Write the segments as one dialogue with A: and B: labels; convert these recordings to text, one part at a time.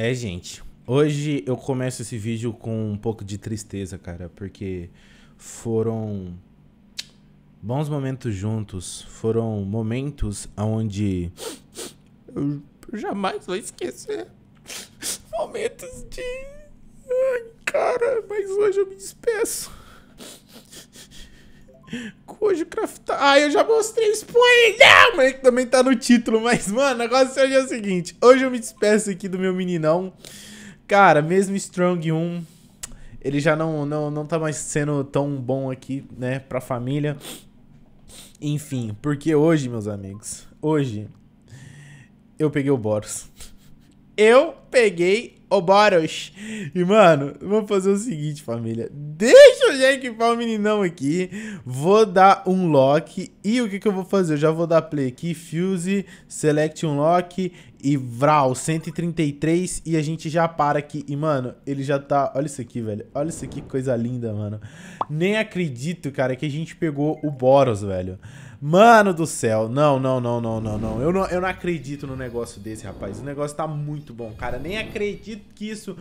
A: É, gente. Hoje eu começo esse vídeo com um pouco de tristeza, cara, porque foram bons momentos juntos, foram momentos onde eu jamais vou esquecer. Momentos de. Ai, cara, mas hoje eu me despeço. Cujo craftar. Ah, eu já mostrei spoiler! Mas mas é também tá no título. Mas, mano, agora negócio hoje é o seguinte. Hoje eu me despeço aqui do meu meninão. Cara, mesmo Strong 1, ele já não, não, não tá mais sendo tão bom aqui, né, pra família. Enfim, porque hoje, meus amigos, hoje eu peguei o Boros eu peguei o Boros. E, mano, vou fazer o seguinte, família. Deixa eu já equipar o meninão aqui. Vou dar um lock. E o que, que eu vou fazer? Eu já vou dar play aqui. Fuse, select um lock e Vral, 133. E a gente já para aqui. E, mano, ele já tá... Olha isso aqui, velho. Olha isso aqui, que coisa linda, mano. Nem acredito, cara, que a gente pegou o Boros, velho. Mano do céu, não, não, não, não, não, não. Eu não, eu não acredito no negócio desse, rapaz. O negócio tá muito bom, cara. Nem acredito que isso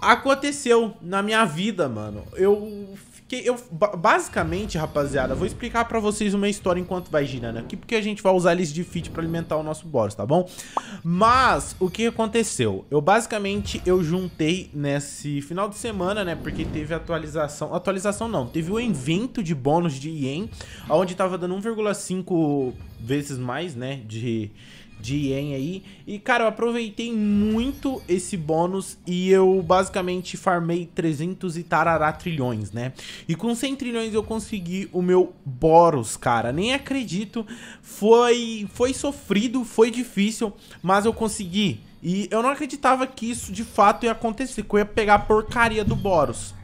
A: aconteceu na minha vida, mano. Eu porque eu, basicamente, rapaziada, vou explicar pra vocês uma história enquanto vai girando aqui, porque a gente vai usar eles de feed pra alimentar o nosso boss, tá bom? Mas, o que aconteceu? Eu, basicamente, eu juntei nesse final de semana, né, porque teve atualização, atualização não, teve o um evento de bônus de Yen, onde tava dando 1,5 vezes mais, né, de de yen aí. E, cara, eu aproveitei muito esse bônus e eu basicamente farmei 300 e tarará trilhões, né? E com 100 trilhões eu consegui o meu Boros, cara. Nem acredito. Foi, foi sofrido, foi difícil, mas eu consegui. E eu não acreditava que isso de fato ia acontecer, que eu ia pegar a porcaria do Boros.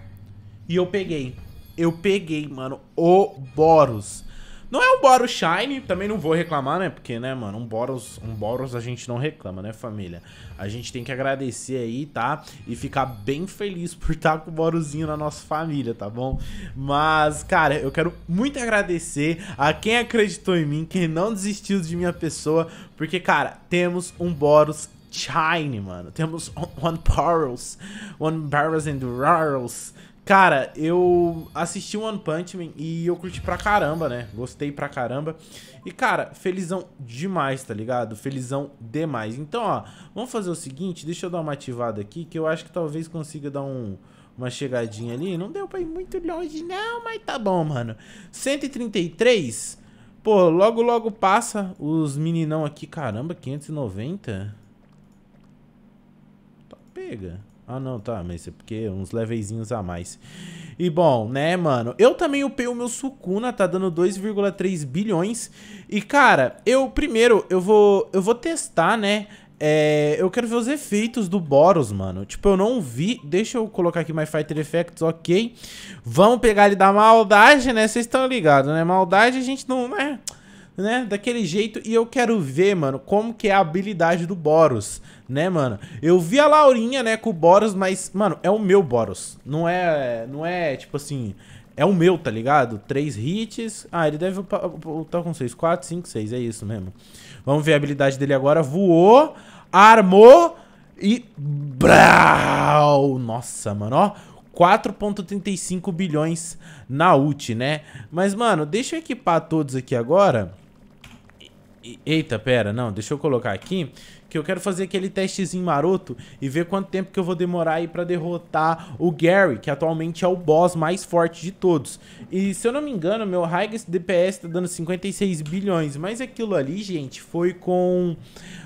A: E eu peguei. Eu peguei, mano, o Boros. Não é um Boros Shine, também não vou reclamar, né? Porque, né, mano, um Boros, um Boros a gente não reclama, né, família? A gente tem que agradecer aí, tá? E ficar bem feliz por estar com o Borozinho na nossa família, tá bom? Mas, cara, eu quero muito agradecer a quem acreditou em mim, quem não desistiu de minha pessoa, porque, cara, temos um Boros Shine, mano. Temos One Boros, One Boros and Rarls. Cara, eu assisti One Punch Man e eu curti pra caramba, né? Gostei pra caramba. E, cara, felizão demais, tá ligado? Felizão demais. Então, ó, vamos fazer o seguinte, deixa eu dar uma ativada aqui, que eu acho que talvez consiga dar um uma chegadinha ali. Não deu pra ir muito longe, não, mas tá bom, mano. 133? Pô, logo, logo passa os meninão aqui. Caramba, 590? Tá pega. Ah, não, tá, mas é porque uns levezinhos a mais. E bom, né, mano? Eu também upei o meu Sukuna, tá dando 2,3 bilhões. E, cara, eu primeiro, eu vou, eu vou testar, né? É, eu quero ver os efeitos do Boros, mano. Tipo, eu não vi. Deixa eu colocar aqui My Fighter Effects, ok. Vamos pegar ele da maldade, né? Vocês estão ligados, né? Maldade a gente não... Né? né, daquele jeito. E eu quero ver, mano, como que é a habilidade do Boros, né, mano? Eu vi a Laurinha, né, com o Boros, mas, mano, é o meu Boros. Não é, não é, tipo assim, é o meu, tá ligado? Três hits. Ah, ele deve voltar com seis, quatro, cinco, seis, é isso mesmo. Vamos ver a habilidade dele agora. Voou, armou e... Brau! Nossa, mano, ó. 4.35 bilhões na ult, né? Mas, mano, deixa eu equipar todos aqui agora. Eita, pera, não, deixa eu colocar aqui que eu quero fazer aquele testezinho maroto e ver quanto tempo que eu vou demorar aí pra derrotar o Gary, que atualmente é o boss mais forte de todos. E se eu não me engano, meu highest DPS tá dando 56 bilhões, mas aquilo ali, gente, foi com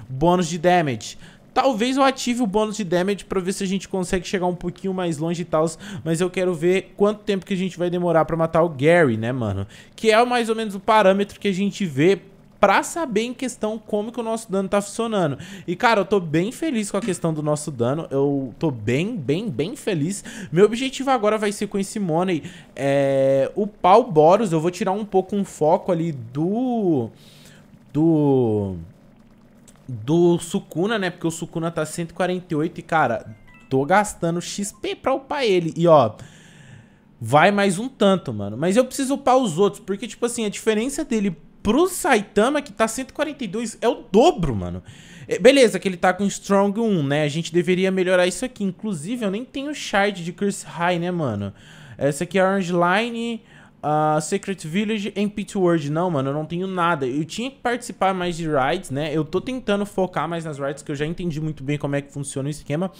A: bônus de damage. Talvez eu ative o bônus de damage pra ver se a gente consegue chegar um pouquinho mais longe e tal. Mas eu quero ver quanto tempo que a gente vai demorar pra matar o Gary, né, mano? Que é mais ou menos o parâmetro que a gente vê para saber em questão como que o nosso dano tá funcionando. E, cara, eu tô bem feliz com a questão do nosso dano. Eu tô bem, bem, bem feliz. Meu objetivo agora vai ser com esse Money é, upar o Boros. Eu vou tirar um pouco um foco ali do... Do... Do Sukuna, né? Porque o Sukuna tá 148 e, cara, tô gastando XP pra upar ele. E, ó... Vai mais um tanto, mano. Mas eu preciso upar os outros, porque, tipo assim, a diferença dele pro Saitama, que tá 142, é o dobro, mano. É, beleza, que ele tá com Strong 1, né? A gente deveria melhorar isso aqui. Inclusive, eu nem tenho shard de Curse High, né, mano? Essa aqui é Orange Line, uh, Secret Village e Pit World. Não, mano, eu não tenho nada. Eu tinha que participar mais de rides, né? Eu tô tentando focar mais nas rides, que eu já entendi muito bem como é que funciona o esquema.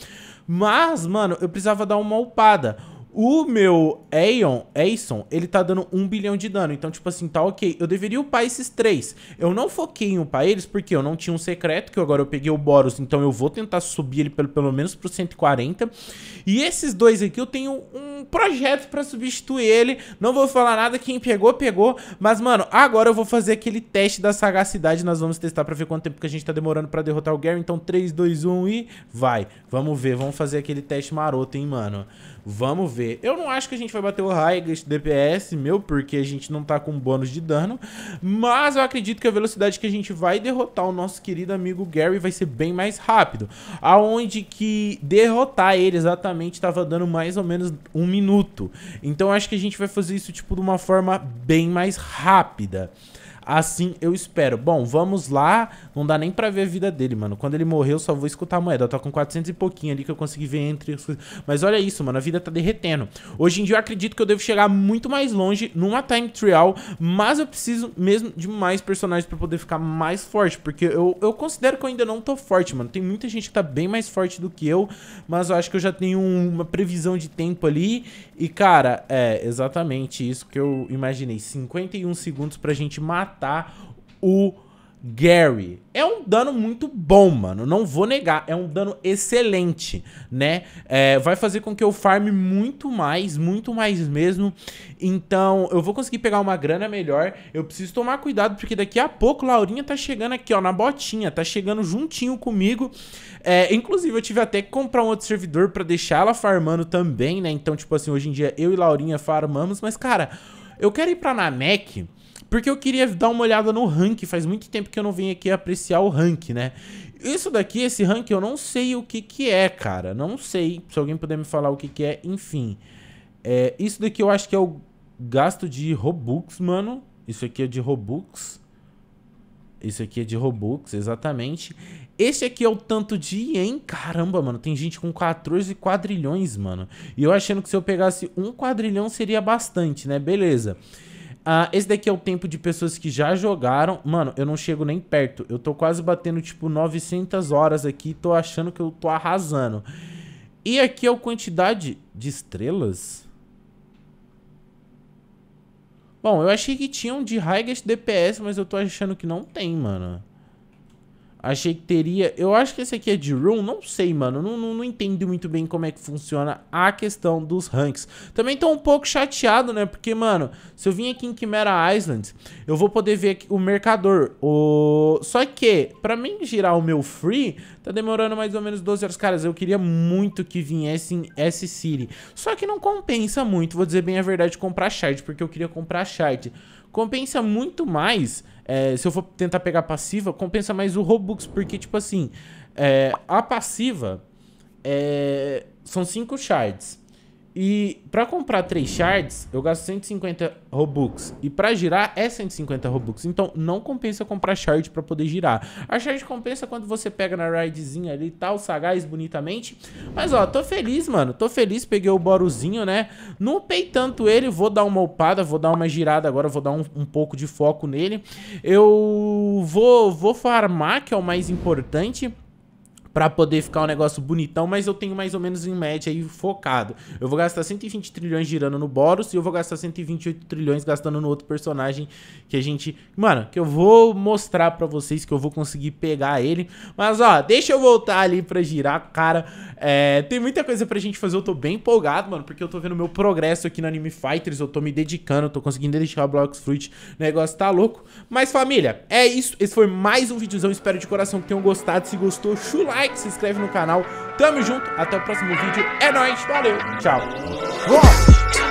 A: Mas, mano, eu precisava dar uma upada. O meu Aeon, Aeson, ele tá dando 1 bilhão de dano. Então, tipo assim, tá ok. Eu deveria upar esses três. Eu não foquei em upar eles porque eu não tinha um secreto, que agora eu peguei o Boros. Então, eu vou tentar subir ele pelo, pelo menos pro 140. E esses dois aqui, eu tenho um projeto pra substituir ele. Não vou falar nada. Quem pegou, pegou. Mas, mano, agora eu vou fazer aquele teste da sagacidade. Nós vamos testar pra ver quanto tempo que a gente tá demorando pra derrotar o Gary. Então, 3, 2, 1 e vai. Vamos ver. Vamos fazer aquele teste maroto, hein, mano. Vamos ver. Eu não acho que a gente vai bater o Raigas DPS, meu, porque a gente não tá com bônus de dano. Mas eu acredito que a velocidade que a gente vai derrotar o nosso querido amigo Gary vai ser bem mais rápido. Aonde que derrotar ele exatamente tava dando mais ou menos um minuto. Então acho que a gente vai fazer isso, tipo, de uma forma bem mais rápida. Assim eu espero. Bom, vamos lá. Não dá nem pra ver a vida dele, mano. Quando ele morreu, só vou escutar a moeda. Eu tô com 400 e pouquinho ali que eu consegui ver entre as coisas. Mas olha isso, mano. A vida tá derretendo. Hoje em dia eu acredito que eu devo chegar muito mais longe numa time trial. Mas eu preciso mesmo de mais personagens pra poder ficar mais forte. Porque eu, eu considero que eu ainda não tô forte, mano. Tem muita gente que tá bem mais forte do que eu. Mas eu acho que eu já tenho uma previsão de tempo ali. E, cara, é exatamente isso que eu imaginei. 51 segundos pra gente matar matar o Gary. É um dano muito bom, mano. Não vou negar. É um dano excelente, né? É, vai fazer com que eu farme muito mais, muito mais mesmo. Então, eu vou conseguir pegar uma grana melhor. Eu preciso tomar cuidado, porque daqui a pouco Laurinha tá chegando aqui, ó, na botinha. Tá chegando juntinho comigo. É, inclusive, eu tive até que comprar um outro servidor pra deixar ela farmando também, né? Então, tipo assim, hoje em dia eu e Laurinha farmamos. Mas, cara, eu quero ir pra Namek porque eu queria dar uma olhada no rank, faz muito tempo que eu não venho aqui apreciar o rank, né? Isso daqui, esse rank, eu não sei o que que é, cara. Não sei, se alguém puder me falar o que que é, enfim. É, isso daqui eu acho que é o gasto de Robux, mano. Isso aqui é de Robux. Isso aqui é de Robux, exatamente. Esse aqui é o tanto de ien. Caramba, mano, tem gente com 14 quadrilhões, mano. E eu achando que se eu pegasse um quadrilhão seria bastante, né? Beleza. Beleza. Ah, esse daqui é o tempo de pessoas que já jogaram. Mano, eu não chego nem perto. Eu tô quase batendo, tipo, 900 horas aqui. Tô achando que eu tô arrasando. E aqui é a quantidade de estrelas. Bom, eu achei que tinham de Highest DPS, mas eu tô achando que não tem, mano. Achei que teria... Eu acho que esse aqui é de Room, não sei, mano. Não, não, não entendo muito bem como é que funciona a questão dos ranks. Também tô um pouco chateado, né? Porque, mano, se eu vim aqui em Chimera Island, eu vou poder ver o mercador. O... Só que, pra mim girar o meu free, tá demorando mais ou menos 12 horas. Caras, eu queria muito que viesse em S-City. Só que não compensa muito, vou dizer bem a verdade, comprar shard, porque eu queria comprar shard compensa muito mais. É, se eu for tentar pegar passiva, compensa mais o Robux, porque, tipo assim, é, a passiva é, são cinco shards. E para comprar 3 shards, eu gasto 150 Robux. E para girar é 150 Robux. Então não compensa comprar shard para poder girar. A shard compensa quando você pega na ridezinha ali e tal, sagaz bonitamente. Mas ó, tô feliz, mano. Tô feliz, peguei o Boruzinho, né? Não pei tanto ele, vou dar uma upada, vou dar uma girada agora, vou dar um, um pouco de foco nele. Eu vou, vou farmar, que é o mais importante para poder ficar um negócio bonitão, mas eu tenho mais ou menos em média aí focado. Eu vou gastar 120 trilhões girando no Boros e eu vou gastar 128 trilhões gastando no outro personagem que a gente, mano, que eu vou mostrar para vocês que eu vou conseguir pegar ele. Mas ó, deixa eu voltar ali para girar, cara. É, tem muita coisa pra gente fazer, eu tô bem empolgado, mano, porque eu tô vendo meu progresso aqui no Anime Fighters, eu tô me dedicando, tô conseguindo dedicar o Blocks Fruit, o negócio tá louco. Mas família, é isso, esse foi mais um videozão, espero de coração que tenham gostado, se gostou, chu like, se inscreve no canal, tamo junto, até o próximo vídeo, é nóis, valeu, tchau. Uou!